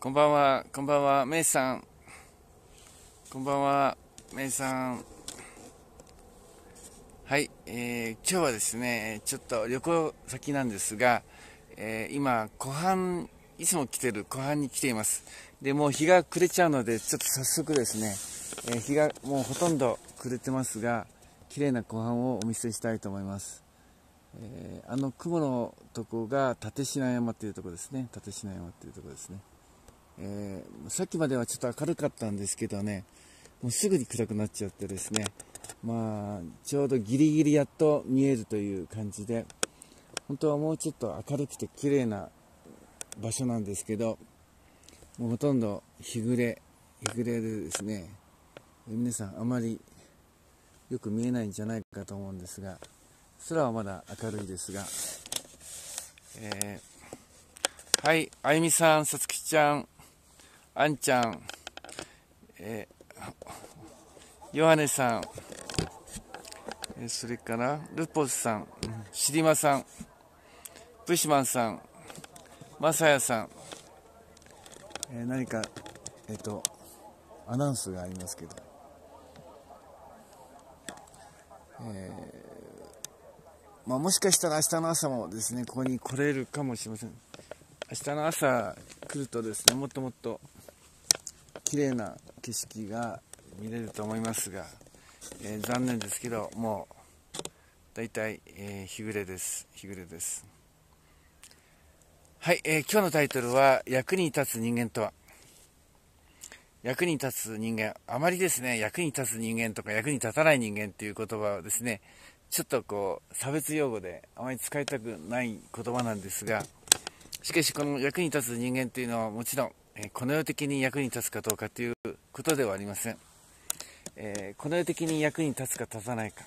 こんばんは、こんばんは、メイさん。こんばんは、メイさん。はい、えー、今日はですね、ちょっと旅行先なんですが、えー、今、湖畔、いつも来てる湖畔に来ています。で、もう日が暮れちゃうので、ちょっと早速ですね、えー、日がもうほとんど暮れてますが、綺麗な湖畔をお見せしたいと思います。えー、あの雲のとこが立科山っていうとこですね、立科山っていうとこですね。えー、さっきまではちょっと明るかったんですけどね、もうすぐに暗くなっちゃってですね、まあ、ちょうどギリギリやっと見えるという感じで、本当はもうちょっと明るくて綺麗な場所なんですけど、もうほとんど日暮れ、日暮れでですね、皆さんあまりよく見えないんじゃないかと思うんですが、空はまだ明るいですが、えー、はい、あゆみさん、さつきちゃん、あんちゃん、えー、ヨハネさん、えー、それからルポスさん、シリマさん、プシマンさん、マサヤさん、えー、何か、えっ、ー、と、アナウンスがありますけど、えーまあ、もしかしたら明日の朝もですねここに来れるかもしれません明日の朝来るとですねもっともっと綺麗な景色が見れると思いますが、えー、残念ですけどもう大体、えー、日暮れです日暮れですはい、えー、今日のタイトルは「役に立つ人間とは」役に立つ人間あまりですね役に立つ人間とか役に立たない人間っていう言葉はですねちょっとこう差別用語であまり使いたくない言葉なんですがしかしこの役に立つ人間っていうのはもちろんこの世的に役に立つかどうかということではありません、えー、この世的に役に立つか立たないか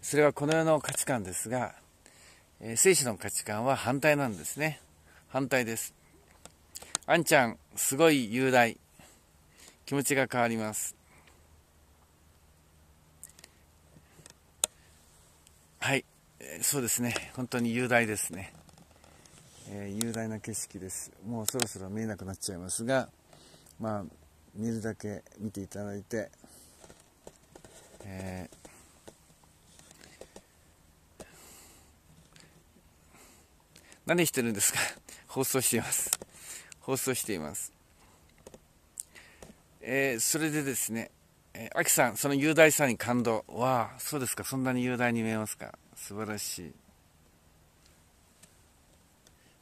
それはこの世の価値観ですが、えー、聖書の価値観は反対なんですね反対ですあんちゃんすごい雄大気持ちが変わりますはい、えー、そうですね本当に雄大ですねえー、雄大な景色ですもうそろそろ見えなくなっちゃいますがまあ見るだけ見ていただいて、えー、何してるんですか放送しています放送していますえー、それでですねえー、さん、その雄大さに感動。わあ、そうですか、そんなに雄大に見えますか。素晴らしい。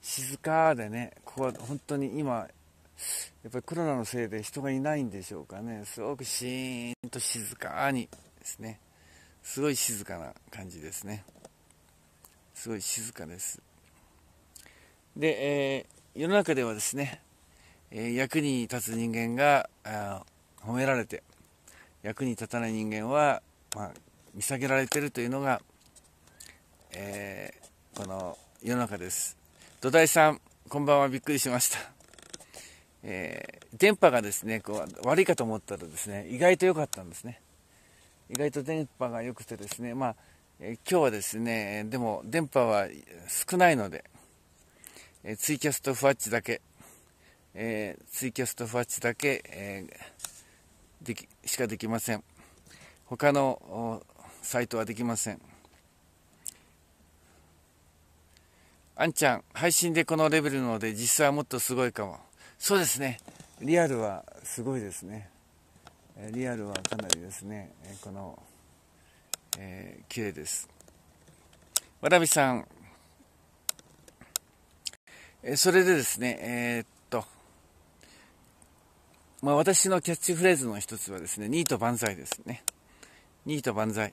静かでねここは本当に今やっぱりコロナのせいで人がいないんでしょうかねすごくシーンと静かにですねすごい静かな感じですねすごい静かですで、えー、世の中ではですね、えー、役に立つ人間が褒められて役に立たない人間は、まあ、見下げられてるというのが、えー、この世の中です土台さん、こんばんは、びっくりしました。えー、電波がですね、こう、悪いかと思ったらですね、意外と良かったんですね。意外と電波が良くてですね、まあ、えー、今日はですね、でも電波は少ないので、えー、ツイキャストフワッチだけ、えー、ツイキャストフワッチだけ、えできしかできません。他のサイトはできません。あんちゃん、配信でこのレベルので、実際はもっとすごいかも。そうですね。リアルはすごいですね。リアルはかなりですね、この、えー、綺麗です。わらびさん、えそれでですね、えー、っと、まあ、私のキャッチフレーズの一つはですね、ニート万歳ですね。ニート万歳。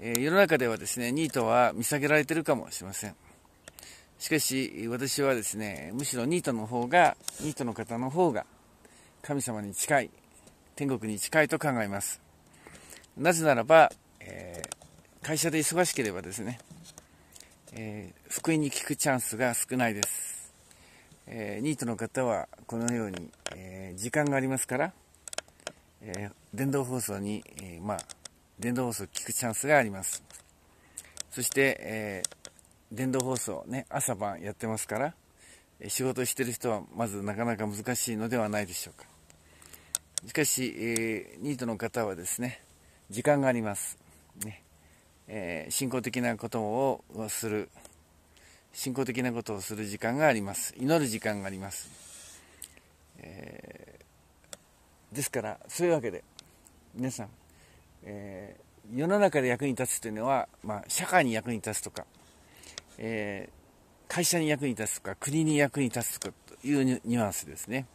えー、世の中ではですね、ニートは見下げられてるかもしれません。しかし私はですねむしろニートの方がニートの方の方が神様に近い天国に近いと考えますなぜならば、えー、会社で忙しければですね、えー、福音に聞くチャンスが少ないです、えー、ニートの方はこのように、え時間がありますから、え電動放送に、えまあ電動放送を聞くチャンスがありますそして、えー電動放送ね、朝晩やってますから、仕事してる人はまずなかなか難しいのではないでしょうか。しかし、えー、ニートの方はですね、時間があります。ねえー、信仰的なことをする、信仰的なことをする時間があります。祈る時間があります。えー、ですから、そういうわけで、皆さん、え世の中で役に立つというのは、まあ、社会に役に立つとか、えー、会社に役に立つとか国に役に立つとかというニュアンスですね。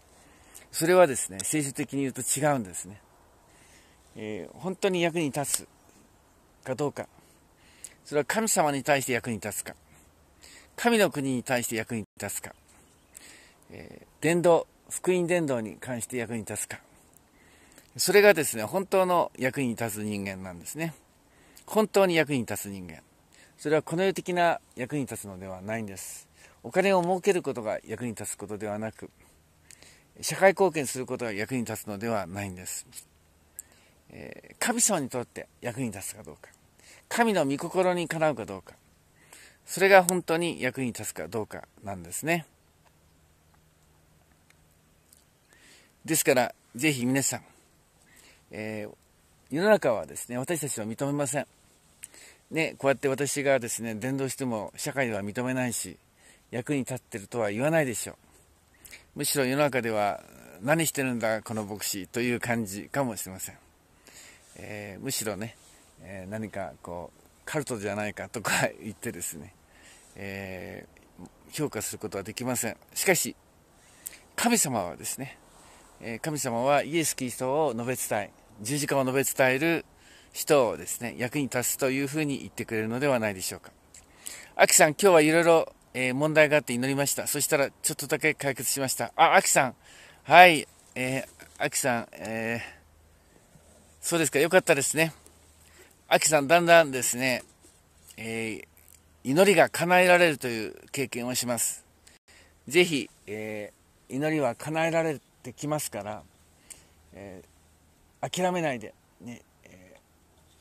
それはですね、政治的に言うと違うんですね。えー、本当に役に立つかどうか。それは神様に対して役に立つか。神の国に対して役に立つか。えー、伝道、福音伝道に関して役に立つか。それがですね、本当の役に立つ人間なんですね。本当に役に立つ人間。それはこの世的な役に立つのではないんですお金を儲けることが役に立つことではなく社会貢献することが役に立つのではないんです、えー、神様にとって役に立つかどうか神の御心にかなうかどうかそれが本当に役に立つかどうかなんですねですからぜひ皆さん、えー、世の中はですね私たちは認めませんね、こうやって私がですね、伝道しても社会では認めないし、役に立ってるとは言わないでしょう。むしろ世の中では、何してるんだ、この牧師という感じかもしれません。えー、むしろね、えー、何かこう、カルトじゃないかとか言ってですね、えー、評価することはできません。しかし、神様はですね、え神様はイエス・キリストを述べ伝え、十字架を述べ伝える人をですね、役に立つというふうに言ってくれるのではないでしょうか。アキさん、今日はいろいろ、え問題があって祈りました。そしたら、ちょっとだけ解決しました。あ、アキさん。はい。えー、アキさん、えー、そうですか、よかったですね。アキさん、だんだんですね、えー、祈りが叶えられるという経験をします。ぜひ、えー、祈りは叶えられてきますから、えー、諦めないで、ね、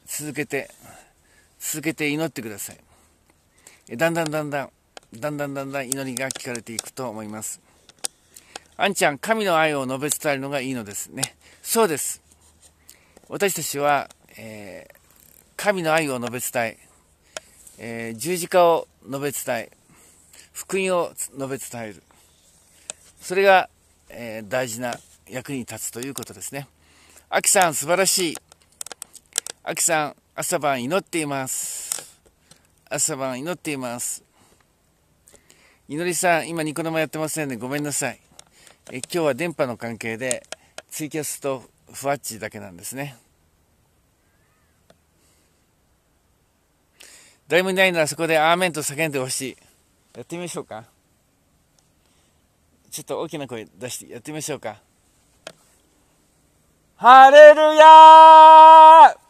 続けて、続けて祈ってください。だんだんだんだん、だんだんだんだん祈りが聞かれていくと思います。あんちゃん、神の愛を述べ伝えるのがいいのですね。そうです。私たちは、えー、神の愛を述べ伝え、えー、十字架を述べ伝え、福音を述べ伝える。それが、えー、大事な役に立つということですね。あきさん、素晴らしい。あきさん、朝晩祈っています。朝晩祈っています。祈りさん、今ニコ生やってませんね。ごめんなさい。え今日は電波の関係で、ツイキャスとふわっちだけなんですね。誰もいないならそこでアーメンと叫んでほしい。やってみましょうか。ちょっと大きな声出してやってみましょうか。ハレルヤー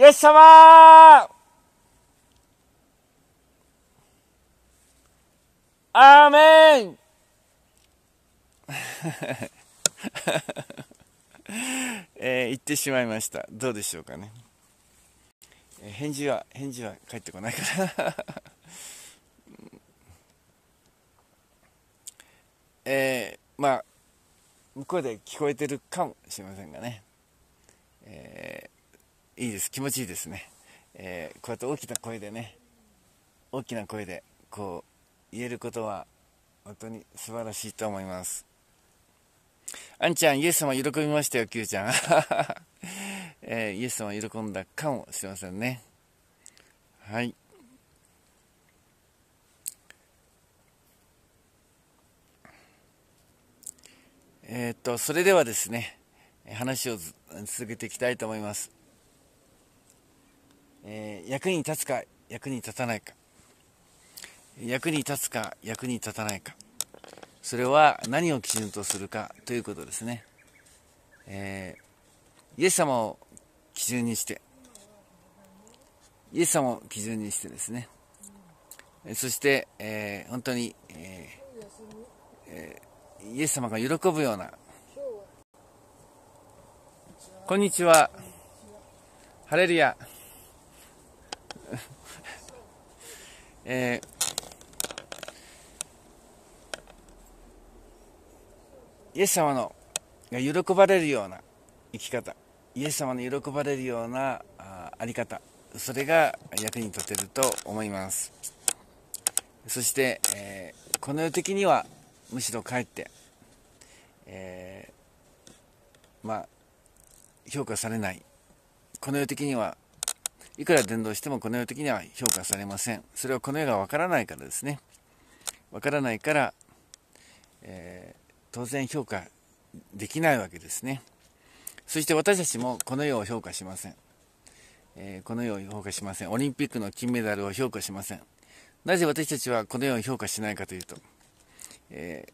イエス様アーメン えー、言ってしまいましたどうでしょうかね、えー、返事は返事は返ってこないから えー、まあ向こうで聞こえてるかもしれませんがね、えーいいです気持ちいいですね、えー、こうやって大きな声でね大きな声でこう言えることは本当に素晴らしいと思いますあんちゃんイエス様喜びましたよキウちゃん、えー、イエス様喜んだかもしれませんねはいえー、っとそれではですね話を続けていきたいと思いますえー、役に立つか役に立たないか役に立つか役に立たないかそれは何を基準とするかということですね、えー、イエス様を基準にしてイエス様を基準にしてですねそして、えー、本当に、えー、イエス様が喜ぶようなこんにちはハレルヤえー、イエス様のが喜ばれるような生き方イエス様の喜ばれるようなああり方それが役に立てると思いますそして、えー、この世的にはむしろかえって、えー、まあ評価されないこの世的にはいくら伝道してもこの世的には評価されませんそれはこの世がわからないからですねわからないから、えー、当然評価できないわけですねそして私たちもこの世を評価しません、えー、この世を評価しませんオリンピックの金メダルを評価しませんなぜ私たちはこの世を評価しないかというと、え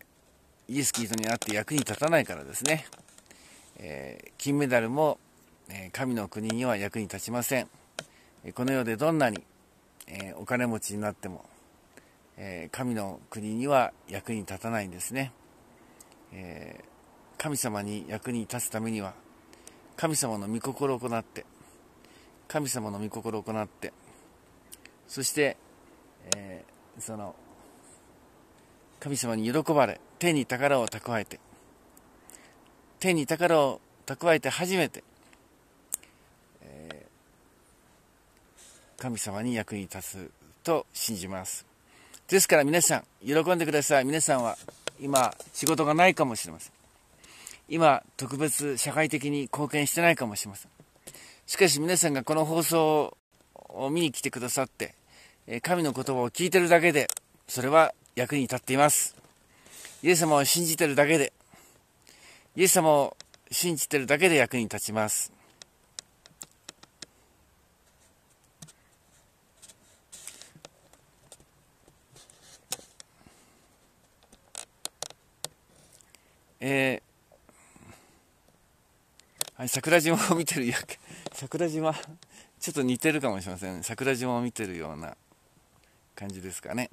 ー、イエス・キリストにあって役に立たないからですね、え金メダルも、え神の国には役に立ちませんこの世でどんなに、えお金持ちになっても、え神の国には役に立たないんですね、神様に役に立つためには神様の御心を行って神様の御心を行ってそして、えその神様に喜ばれ天に宝を蓄えて天に宝を蓄えて初めて神様に役に立つと信じます。ですから皆さん、喜んでください。皆さんは今、仕事がないかもしれません。今、特別社会的に貢献してないかもしれません。しかし皆さんがこの放送を見に来てくださって、神の言葉を聞いてるだけで、それは役に立っています。イエス様を信じてるだけで、イエス様を信じてるだけで役に立ちます。えー、はい、桜島を見てるや 桜島ちょっと似てるかもしれません、ね、桜島を見てるような感じですかね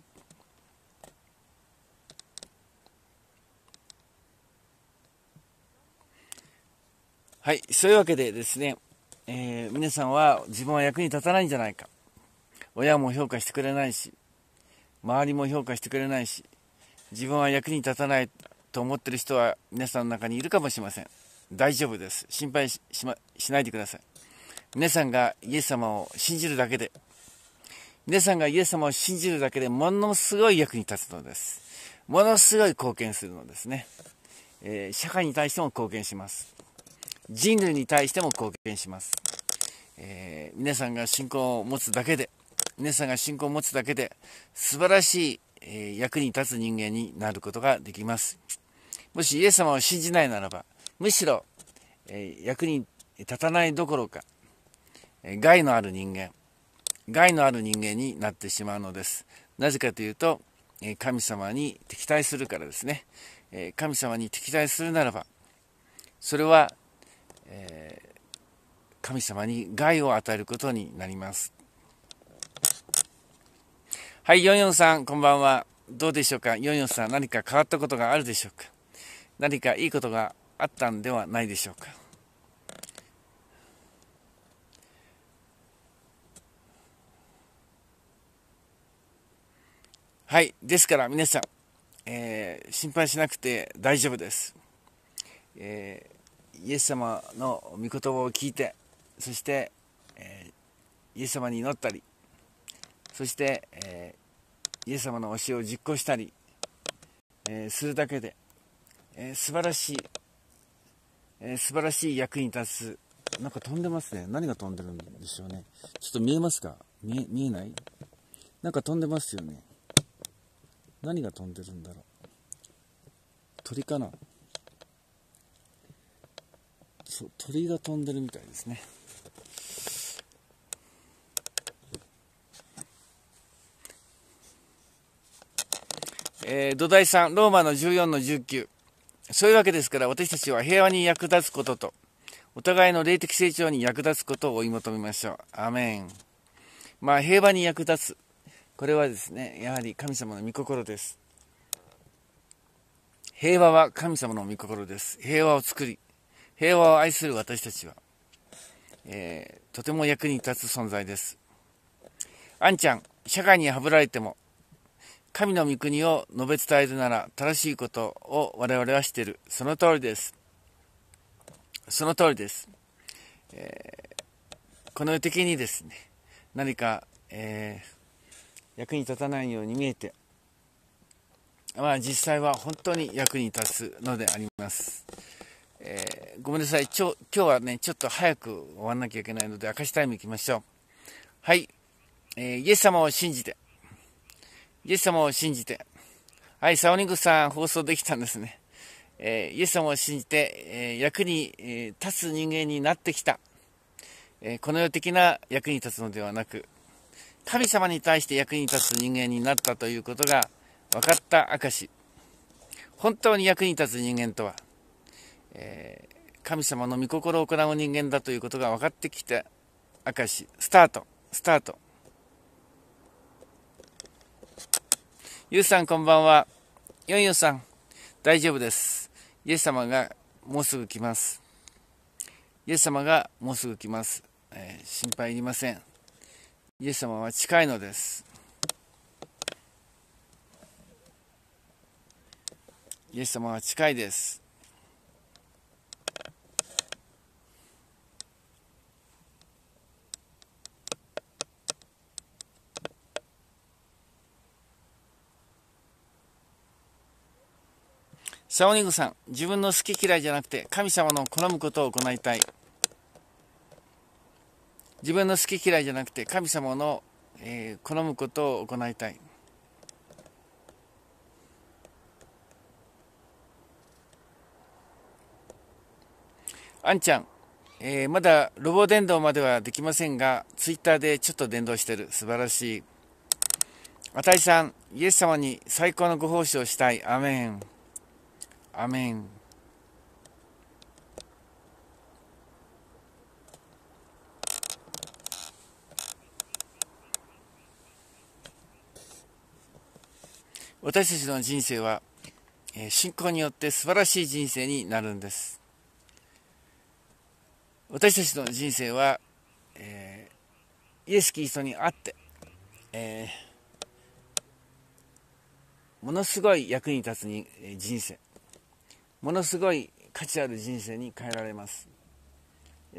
はいそういうわけでですね、えー、皆さんは自分は役に立たないんじゃないか親も評価してくれないし周りも評価してくれないし自分は役に立たないと思ってる人は皆さんの中にいるかもしれません大丈夫です心配しし,、ま、しないでください皆さんがイエス様を信じるだけで皆さんがイエス様を信じるだけでものすごい役に立つのですものすごい貢献するのですね、えー、社会に対しても貢献します人類に対しても貢献します、えー、皆さんが信仰を持つだけで皆さんが信仰を持つだけで素晴らしい、え役に立つ人間になることができますもしイエス様を信じないならば、むしろ、え役に立たないどころか、え害のある人間、害のある人間になってしまうのです。なぜかというと、え神様に敵対するからですね。え神様に敵対するならば、それは、えー、神様に害を与えることになります。はい、44さん、こんばんは。どうでしょうか ?44 さん、何か変わったことがあるでしょうか何かいいことがあったんではないでしょうか。はい、ですから皆さん、えー、心配しなくて大丈夫です、えー、イエス様の御言葉を聞いてそして、えー、イエス様に祈ったりそして、えイエス様の教えを実行したり、えするだけでえー、素晴らしい、えー、素晴らしい役に立つ。なんか飛んでますね。何が飛んでるんでしょうね。ちょっと見えますか見えないなんか飛んでますよね。何が飛んでるんだろう。鳥かなそう、鳥が飛んでるみたいですね。えー、土台さん、ローマの14の19。そういうわけですから私たちは平和に役立つこととお互いの霊的成長に役立つことを追い求めましょう。アメン。まあ平和に役立つ。これはですね、やはり神様の御心です。平和は神様の御心です。平和を作り、平和を愛する私たちは、えー、とても役に立つ存在です。あんちゃん、社会にはぶられても、神の御国を述べ伝えるなら正しいことを我々はしている。その通りです。その通りです。えー、この世的にですね、何か、えー、役に立たないように見えて、まあ実際は本当に役に立つのであります。えー、ごめんなさい。ちょ、今日はね、ちょっと早く終わんなきゃいけないので、明石タイム行きましょう。はい。えイエス様を信じて。イエス様を信じて、はい、サオリングさん放送できたんですね。えー、イエス様を信じて、えー、役に、えー、立つ人間になってきた、えこの世的な役に立つのではなく、神様に対して役に立つ人間になったということが分かった証。本当に役に立つ人間とは、え神様の御心を行う人間だということが分かってきた証。スタート、スタート。ゆうさんこんばんは。ヨンヨンさん、大丈夫です。イエス様がもうすぐ来ます。イエス様がもうすぐ来ます。えー、心配いりません。イエス様は近いのです。イエス様は近いです。サオニグさん、自分の好き嫌いじゃなくて、神様の好むことを行いたい。自分の好き嫌いじゃなくて、神様の、えー、好むことを行いたい。あんちゃん、えー、まだロボ伝道まではできませんが、ツイッターでちょっと伝道してる。素晴らしい。あたいさん、イエス様に最高のご奉仕をしたい。アメン。ア m ン。n 私たちの人生は信仰によって素晴らしい人生になるんです私たちの人生は、えー、イエス・キリストにあって、えー、ものすごい役に立つ人生ものすごい価値ある人生に変えられます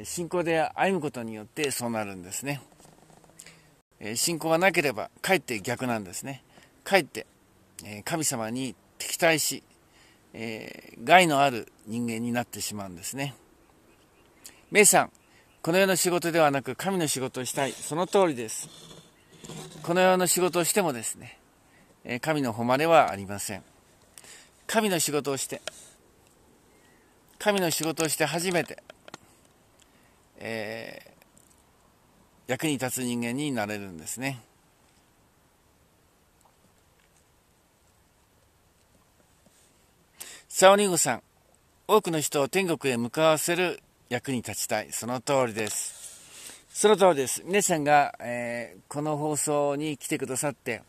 信仰で歩むことによってそうなるんですね信仰がなければかえって逆なんですねかえって神様に敵対し害のある人間になってしまうんですねメイさんこの世の仕事ではなく神の仕事をしたいその通りですこの世の仕事をしてもですね神の誉れはありません神の仕事をして神の仕事をして初めて、えー、役に立つ人間になれるんですね。サオリンゴさん、多くの人を天国へ向かわせる役に立ちたい。その通りです。その通りです。皆さんが、えー、この放送に来てくださって、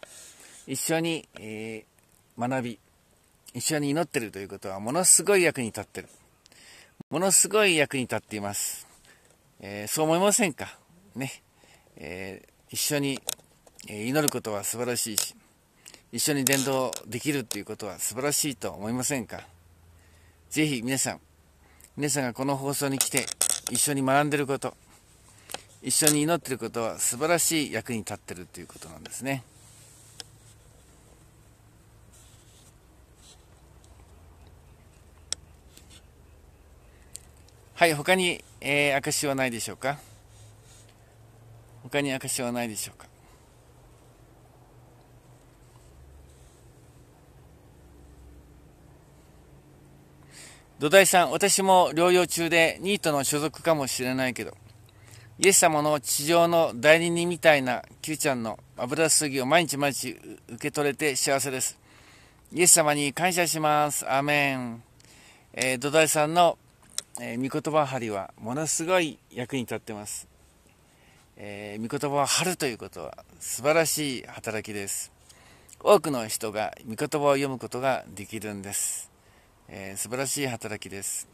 一緒に、えー、学び、一緒に祈ってるということはものすごい役に立ってる。ものすごい役に立っています。えー、そう思いませんかね。えー、一緒に祈ることは素晴らしいし、一緒に伝道できるっていうことは素晴らしいと思いませんかぜひ皆さん、皆さんがこの放送に来て一緒に学んでること、一緒に祈ってることは素晴らしい役に立ってるということなんですね。はい、他に、えー、証はないでしょうか他に証はないでしょうか土台さん、私も療養中でニートの所属かもしれないけど、イエス様の地上の代理人みたいな Q ちゃんの油すぎを毎日毎日受け取れて幸せです。イエス様に感謝します。アメン。えー、土台さんのえー、御言葉針はものすごい役に立ってます。えー、御言葉を張るということは素晴らしい働きです。多くの人が御言葉を読むことができるんです。えー、素晴らしい働きです。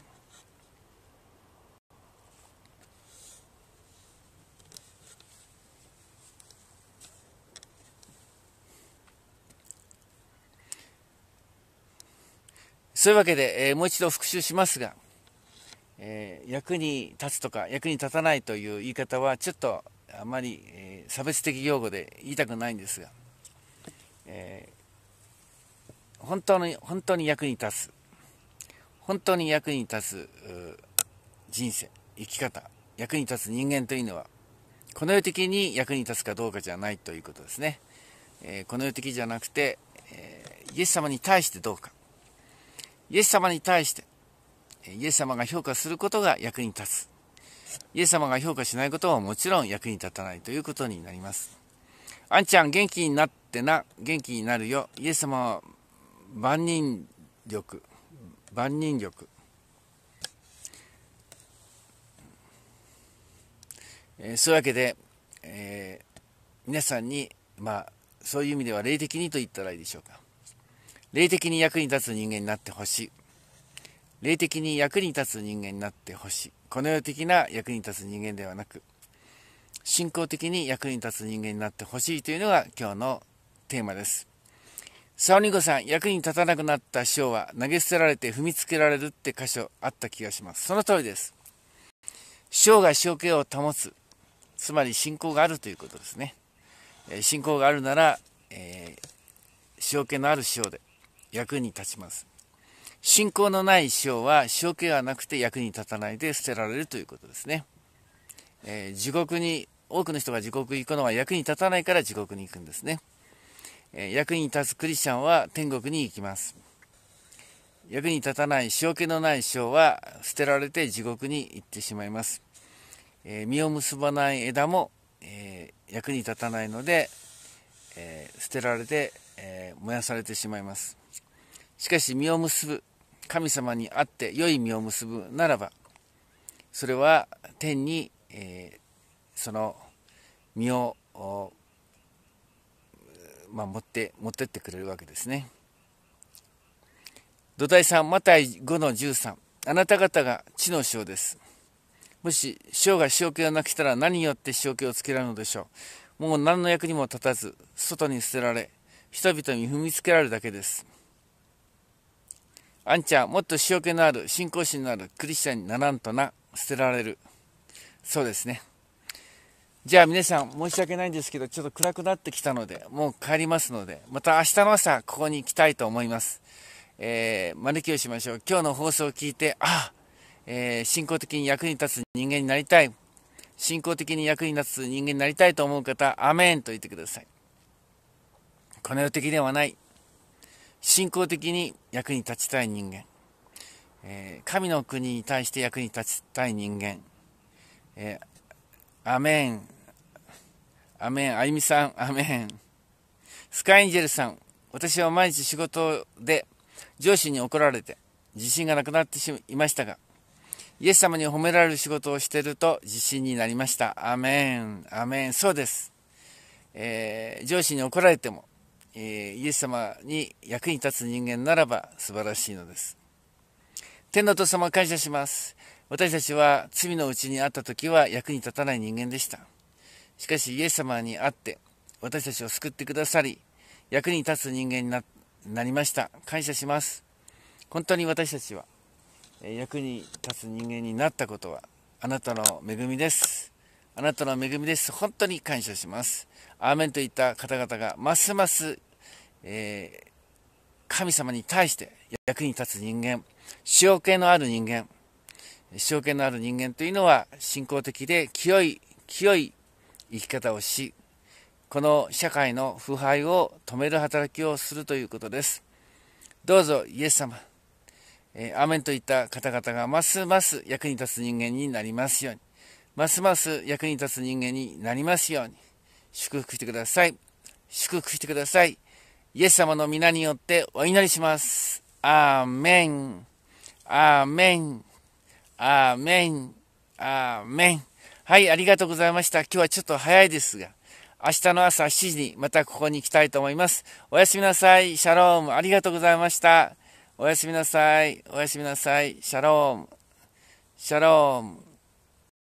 そういうわけで、えー、もう一度復習しますが、えー、役に立つとか役に立たないという言い方はちょっとあまり、えー、差別的用語で言いたくないんですが、えー、本当に本当に役に立つ本当に役に立つ人生生き方役に立つ人間というのはこの世的に役に立つかどうかじゃないということですね、えこの世的じゃなくて、えイエス様に対してどうかイエス様に対してイエス様が評価することが役に立つイエス様が評価しないことはもちろん役に立たないということになりますあんちゃん元気になってな元気になるよイエス様は万人力万人力えー、そういうわけで、えー、皆さんに、まあ、そういう意味では霊的にと言ったらいいでしょうか霊的に役に立つ人間になってほしい霊的に役に立つ人間になってほしい。この世的な役に立つ人間ではなく、信仰的に役に立つ人間になってほしいというのが今日のテーマです。沙織ニさん、役に立たなくなった師匠は投げ捨てられて踏みつけられるって箇所あった気がします。その通りです。師匠が師形を保つ。つまり信仰があるということですね。信仰があるなら、えー、師形のある師匠で役に立ちます。信仰のない塩は塩気がなくて役に立たないで捨てられるということですね、えー、地獄に多くの人が地獄行くのは役に立たないから地獄に行くんですね、えー、役に立つクリスチャンは天国に行きます役に立たない塩気のない塩は捨てられて地獄に行ってしまいます、えー、実を結ばない枝も、え役に立たないので、え捨てられて、え燃やされてしまいますしかし実を結ぶ神様に会って良い実を結ぶならばそれは天に、えー、その実を、ま持って持ってってくれるわけですね。土台さんマタイ5の13あなた方が地の塩です。もし塩が塩気がなくしたら何によって塩気をつけられるのでしょう。もう何の役にも立たず外に捨てられ人々に踏みつけられるだけです。あんちゃん、もっと塩気のある、信仰心のあるクリスチャンにならんとな、捨てられる。そうですね。じゃあ皆さん、申し訳ないんですけど、ちょっと暗くなってきたので、もう帰りますので、また明日の朝、ここに行きたいと思います。えー、招きをしましょう。今日の放送を聞いて、ああ、えー、信仰的に役に立つ人間になりたい。信仰的に役に立つ人間になりたいと思う方、アメンと言ってください。この世的ではない。信仰的に役に立ちたい人間、えー、神の国に対して役に立ちたい人間、えー、アメン、アメン、あゆみさん、アメン、スカイエンジェルさん、私は毎日仕事で上司に怒られて自信がなくなってしまいましたが、イエス様に褒められる仕事をしていると自信になりました。アメン、アメン、そうです。えー、上司に怒られてもえイエス様に役に立つ人間ならば素晴らしいのです。天のお父様感謝します。私たちは罪のうちにあった時は役に立たない人間でした。しかしイエス様に会って私たちを救ってくださり、役に立つ人間にななりました。感謝します。本当に私たちは役に立つ人間になったことはあなたの恵みです。あなたの恵みです。本当に感謝します。アーメンといった方々がますます、えー、神様に対して役に立つ人間、主要権のある人間、主要権のある人間というのは信仰的で清い、清い生き方をし、この社会の腐敗を止める働きをするということです。どうぞイエス様、えー、アメンといった方々がますます役に立つ人間になりますように。ますます役に立つ人間になりますように、祝福してください。祝福してください。イエス様の皆によってお祈りします。アーメン。アーメン。アーメン。アーメン。はい、ありがとうございました。今日はちょっと早いですが、明日の朝7時にまたここに行きたいと思います。おやすみなさい。シャローム。ありがとうございました。おやすみなさい。おやすみなさい。シャローム。シャローム。